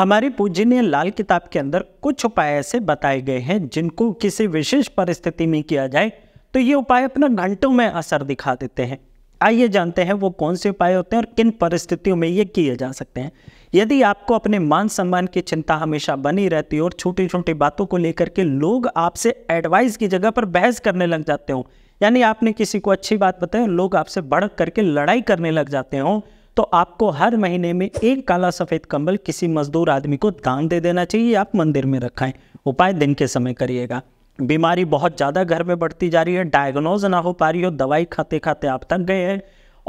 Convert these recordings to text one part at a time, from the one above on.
हमारे पूजनीय लाल किताब के अंदर कुछ उपाय ऐसे बताए गए हैं जिनको किसी विशेष परिस्थिति में किया जाए तो ये उपाय अपना घंटों में असर दिखा देते हैं आइए जानते हैं वो कौन से उपाय होते हैं और किन परिस्थितियों में ये किए जा सकते हैं यदि आपको अपने मान सम्मान की चिंता हमेशा बनी रहती है और छोटी छोटी बातों को लेकर के लोग आपसे एडवाइस की जगह पर बहस करने लग जाते हो यानी आपने किसी को अच्छी बात बताई लोग आपसे बढ़ करके लड़ाई करने लग जाते हों तो आपको हर महीने में एक काला सफ़ेद कंबल किसी मजदूर आदमी को दान दे देना चाहिए आप मंदिर में रखाएं उपाय दिन के समय करिएगा बीमारी बहुत ज़्यादा घर में बढ़ती जा रही है डायग्नोज ना हो पा रही हो दवाई खाते खाते आप तक गए हैं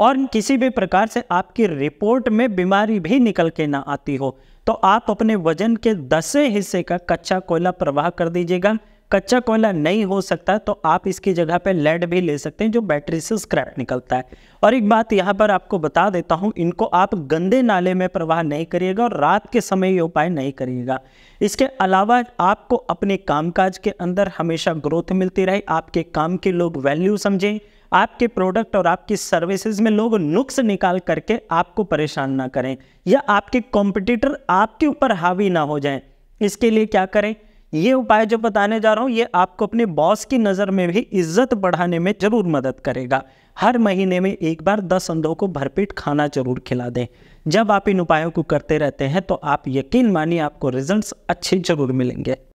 और किसी भी प्रकार से आपकी रिपोर्ट में बीमारी भी निकल के ना आती हो तो आप अपने वजन के दसवें हिस्से का कच्चा कोयला प्रवाह कर दीजिएगा कच्चा कोयला नहीं हो सकता तो आप इसकी जगह पे लेड भी ले सकते हैं जो बैटरी से स्क्रैप निकलता है और एक बात यहाँ पर आपको बता देता हूँ इनको आप गंदे नाले में प्रवाह नहीं करिएगा और रात के समय ये उपाय नहीं करिएगा इसके अलावा आपको अपने कामकाज के अंदर हमेशा ग्रोथ मिलती रहे आपके काम के लोग वैल्यू समझें आपके प्रोडक्ट और आपकी सर्विसेज में लोग नुक्स निकाल करके आपको परेशान ना करें या आपके कॉम्पिटिटर आपके ऊपर हावी ना हो जाएं इसके लिए क्या करें ये उपाय जो बताने जा रहा हूँ ये आपको अपने बॉस की नज़र में भी इज्जत बढ़ाने में ज़रूर मदद करेगा हर महीने में एक बार दस अंधों को भरपेट खाना जरूर खिला दें जब आप इन उपायों को करते रहते हैं तो आप यकीन मानिए आपको रिजल्ट्स अच्छे जरूर मिलेंगे